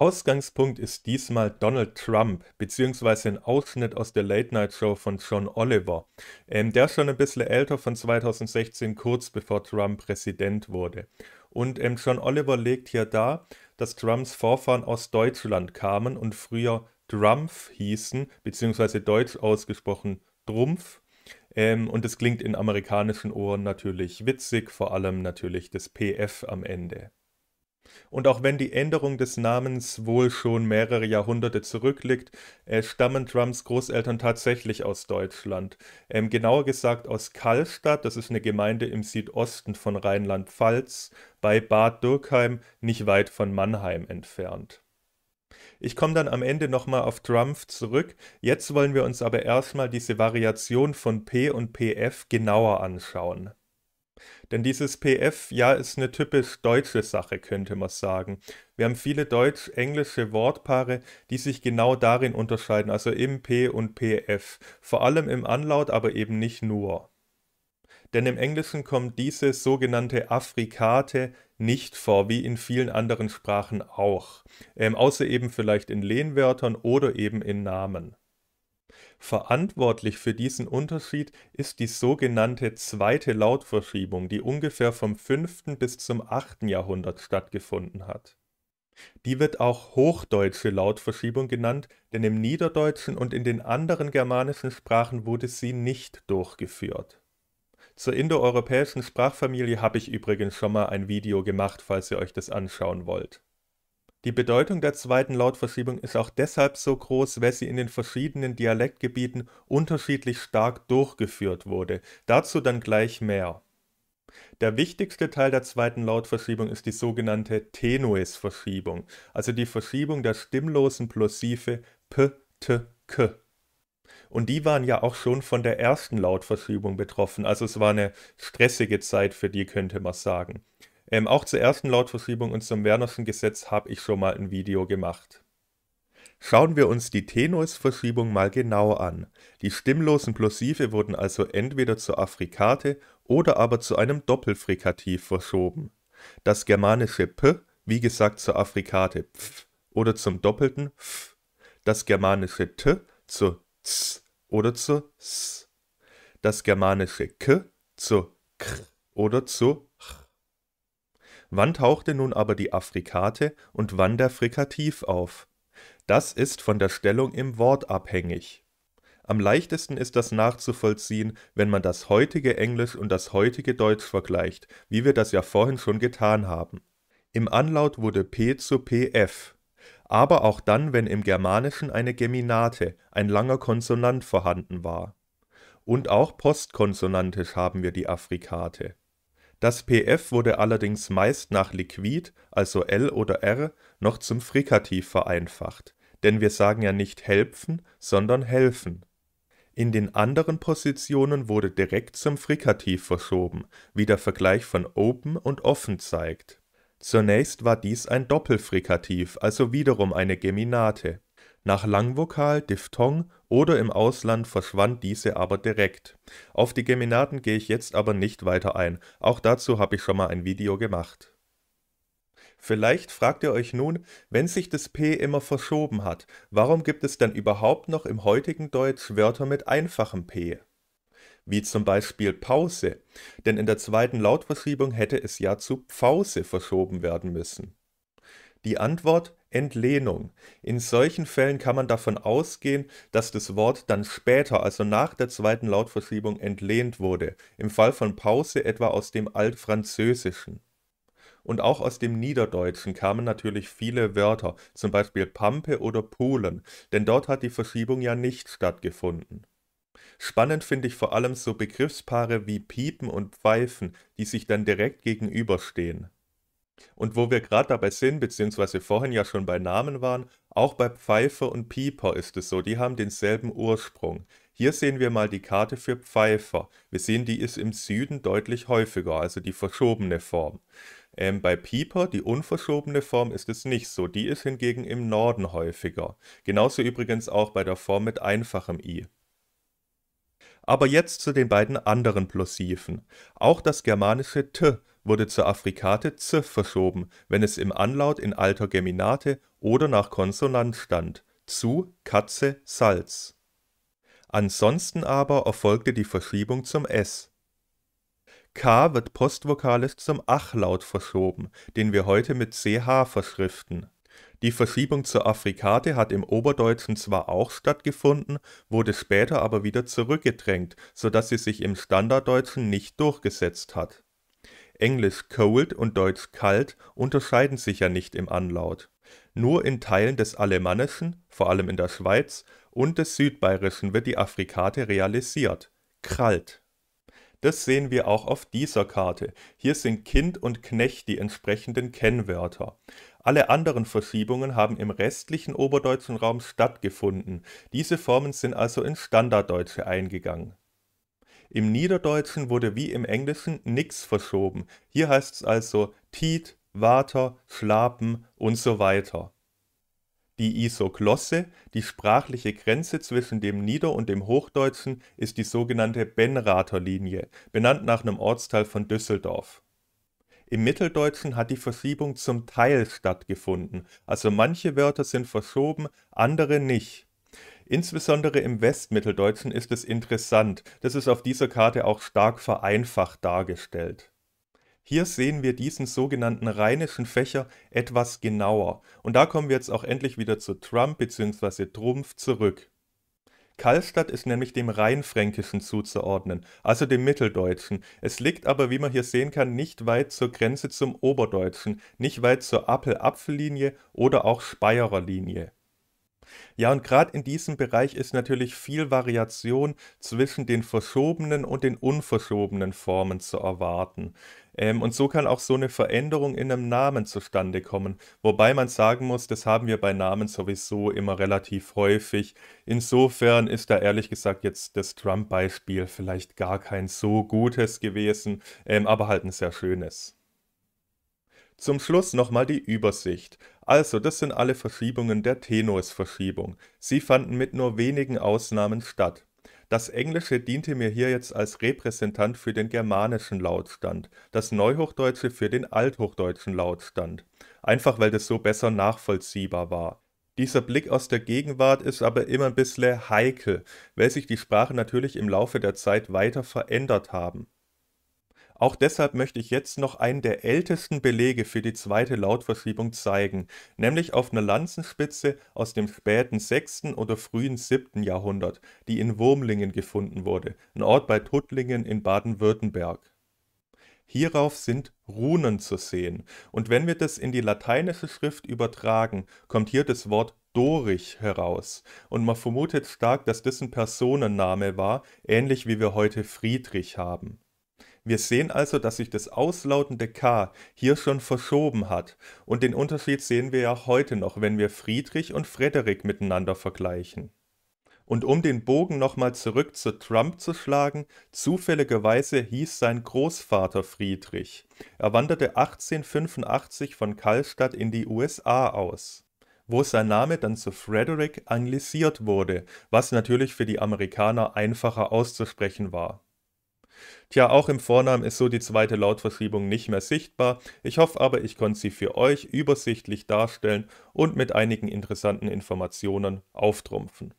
Ausgangspunkt ist diesmal Donald Trump, beziehungsweise ein Ausschnitt aus der Late Night Show von John Oliver. Ähm, der ist schon ein bisschen älter, von 2016, kurz bevor Trump Präsident wurde. Und ähm, John Oliver legt hier dar, dass Trumps Vorfahren aus Deutschland kamen und früher Drumpf hießen, beziehungsweise deutsch ausgesprochen Drumpf. Ähm, und das klingt in amerikanischen Ohren natürlich witzig, vor allem natürlich das PF am Ende. Und auch wenn die Änderung des Namens wohl schon mehrere Jahrhunderte zurückliegt, äh, stammen Trumps Großeltern tatsächlich aus Deutschland. Ähm, genauer gesagt aus Kallstadt, das ist eine Gemeinde im Südosten von Rheinland-Pfalz, bei Bad Dürkheim, nicht weit von Mannheim entfernt. Ich komme dann am Ende nochmal auf Trumpf zurück. Jetzt wollen wir uns aber erstmal diese Variation von P und PF genauer anschauen. Denn dieses PF, ja, ist eine typisch deutsche Sache, könnte man sagen. Wir haben viele deutsch-englische Wortpaare, die sich genau darin unterscheiden, also im P und PF. Vor allem im Anlaut, aber eben nicht nur. Denn im Englischen kommt diese sogenannte Afrikate nicht vor, wie in vielen anderen Sprachen auch. Ähm, außer eben vielleicht in Lehnwörtern oder eben in Namen. Verantwortlich für diesen Unterschied ist die sogenannte zweite Lautverschiebung, die ungefähr vom 5. bis zum 8. Jahrhundert stattgefunden hat. Die wird auch hochdeutsche Lautverschiebung genannt, denn im Niederdeutschen und in den anderen germanischen Sprachen wurde sie nicht durchgeführt. Zur indoeuropäischen Sprachfamilie habe ich übrigens schon mal ein Video gemacht, falls ihr euch das anschauen wollt. Die Bedeutung der zweiten Lautverschiebung ist auch deshalb so groß, weil sie in den verschiedenen Dialektgebieten unterschiedlich stark durchgeführt wurde. Dazu dann gleich mehr. Der wichtigste Teil der zweiten Lautverschiebung ist die sogenannte Tenuis-Verschiebung, also die Verschiebung der stimmlosen Plosive p, t, k. Und die waren ja auch schon von der ersten Lautverschiebung betroffen, also es war eine stressige Zeit für die, könnte man sagen. Ähm, auch zur ersten Lautverschiebung und zum Wernerschen Gesetz habe ich schon mal ein Video gemacht. Schauen wir uns die Tenusverschiebung mal genau an. Die stimmlosen Plosive wurden also entweder zur Afrikate oder aber zu einem Doppelfrikativ verschoben. Das germanische p, wie gesagt, zur Afrikate pf oder zum doppelten f, das germanische t zu z oder zu s, das germanische k zu kr oder zu Wann tauchte nun aber die Afrikate und wann der Frikativ auf? Das ist von der Stellung im Wort abhängig. Am leichtesten ist das nachzuvollziehen, wenn man das heutige Englisch und das heutige Deutsch vergleicht, wie wir das ja vorhin schon getan haben. Im Anlaut wurde P zu PF, aber auch dann, wenn im Germanischen eine Geminate, ein langer Konsonant vorhanden war. Und auch postkonsonantisch haben wir die Afrikate. Das PF wurde allerdings meist nach Liquid, also L oder R, noch zum Frikativ vereinfacht, denn wir sagen ja nicht helfen, sondern helfen. In den anderen Positionen wurde direkt zum Frikativ verschoben, wie der Vergleich von open und offen zeigt. Zunächst war dies ein Doppelfrikativ, also wiederum eine Geminate nach Langvokal, Diphthong oder im Ausland verschwand diese aber direkt. Auf die Geminaten gehe ich jetzt aber nicht weiter ein, auch dazu habe ich schon mal ein Video gemacht. Vielleicht fragt ihr euch nun, wenn sich das P immer verschoben hat, warum gibt es dann überhaupt noch im heutigen Deutsch Wörter mit einfachem P? Wie zum Beispiel Pause, denn in der zweiten Lautverschiebung hätte es ja zu Pfause verschoben werden müssen. Die Antwort Entlehnung. In solchen Fällen kann man davon ausgehen, dass das Wort dann später, also nach der zweiten Lautverschiebung, entlehnt wurde, im Fall von Pause etwa aus dem Altfranzösischen. Und auch aus dem Niederdeutschen kamen natürlich viele Wörter, zum Beispiel Pampe oder Polen, denn dort hat die Verschiebung ja nicht stattgefunden. Spannend finde ich vor allem so Begriffspaare wie Piepen und Pfeifen, die sich dann direkt gegenüberstehen. Und wo wir gerade dabei sind, beziehungsweise vorhin ja schon bei Namen waren, auch bei Pfeifer und Pieper ist es so, die haben denselben Ursprung. Hier sehen wir mal die Karte für Pfeifer. Wir sehen, die ist im Süden deutlich häufiger, also die verschobene Form. Ähm, bei Pieper, die unverschobene Form, ist es nicht so. Die ist hingegen im Norden häufiger. Genauso übrigens auch bei der Form mit einfachem i. Aber jetzt zu den beiden anderen Plosiven. Auch das germanische t wurde zur Afrikate z verschoben, wenn es im Anlaut in alter Geminate oder nach Konsonant stand (zu Katze, Salz). Ansonsten aber erfolgte die Verschiebung zum s. k wird postvokalisch zum Ach-Laut verschoben, den wir heute mit ch verschriften. Die Verschiebung zur Afrikate hat im Oberdeutschen zwar auch stattgefunden, wurde später aber wieder zurückgedrängt, sodass sie sich im Standarddeutschen nicht durchgesetzt hat Englisch cold und Deutsch kalt unterscheiden sich ja nicht im Anlaut. Nur in Teilen des Alemannischen, vor allem in der Schweiz, und des Südbayerischen wird die Afrikate realisiert – krallt. Das sehen wir auch auf dieser Karte. Hier sind Kind und Knecht die entsprechenden Kennwörter. Alle anderen Verschiebungen haben im restlichen oberdeutschen Raum stattgefunden. Diese Formen sind also in Standarddeutsche eingegangen im Niederdeutschen wurde wie im Englischen nichts verschoben. Hier heißt es also Tiet, Water, Schlapen und so weiter. Die Isoglosse, die sprachliche Grenze zwischen dem Nieder- und dem Hochdeutschen, ist die sogenannte Benrather Linie, benannt nach einem Ortsteil von Düsseldorf. Im Mitteldeutschen hat die Verschiebung zum Teil stattgefunden, also manche Wörter sind verschoben, andere nicht. Insbesondere im Westmitteldeutschen ist es interessant, das ist auf dieser Karte auch stark vereinfacht dargestellt. Hier sehen wir diesen sogenannten rheinischen Fächer etwas genauer und da kommen wir jetzt auch endlich wieder zu Trump bzw. Trumpf zurück. Karlstadt ist nämlich dem Rheinfränkischen zuzuordnen, also dem Mitteldeutschen. Es liegt aber, wie man hier sehen kann, nicht weit zur Grenze zum Oberdeutschen, nicht weit zur Appel-Apfellinie oder auch Speyerer Linie. Ja, und gerade in diesem Bereich ist natürlich viel Variation zwischen den verschobenen und den unverschobenen Formen zu erwarten. Ähm, und so kann auch so eine Veränderung in einem Namen zustande kommen. Wobei man sagen muss, das haben wir bei Namen sowieso immer relativ häufig. Insofern ist da ehrlich gesagt jetzt das Trump-Beispiel vielleicht gar kein so gutes gewesen, ähm, aber halt ein sehr schönes. Zum Schluss nochmal die Übersicht. Also, das sind alle Verschiebungen der Tenorsverschiebung. Sie fanden mit nur wenigen Ausnahmen statt. Das Englische diente mir hier jetzt als Repräsentant für den germanischen Lautstand, das Neuhochdeutsche für den althochdeutschen Lautstand, einfach weil das so besser nachvollziehbar war. Dieser Blick aus der Gegenwart ist aber immer ein bisschen heikel, weil sich die Sprachen natürlich im Laufe der Zeit weiter verändert haben. Auch deshalb möchte ich jetzt noch einen der ältesten Belege für die zweite Lautverschiebung zeigen, nämlich auf einer Lanzenspitze aus dem späten 6. oder frühen 7. Jahrhundert, die in Wurmlingen gefunden wurde, ein Ort bei Tuttlingen in Baden-Württemberg. Hierauf sind Runen zu sehen, und wenn wir das in die lateinische Schrift übertragen, kommt hier das Wort Dorich heraus, und man vermutet stark, dass das ein Personenname war, ähnlich wie wir heute Friedrich haben. Wir sehen also, dass sich das auslautende K hier schon verschoben hat und den Unterschied sehen wir ja heute noch, wenn wir Friedrich und Frederik miteinander vergleichen. Und um den Bogen nochmal zurück zu Trump zu schlagen, zufälligerweise hieß sein Großvater Friedrich. Er wanderte 1885 von Karlstadt in die USA aus, wo sein Name dann zu Frederick anglisiert wurde, was natürlich für die Amerikaner einfacher auszusprechen war. Tja, auch im Vornamen ist so die zweite Lautverschiebung nicht mehr sichtbar. Ich hoffe aber, ich konnte sie für euch übersichtlich darstellen und mit einigen interessanten Informationen auftrumpfen.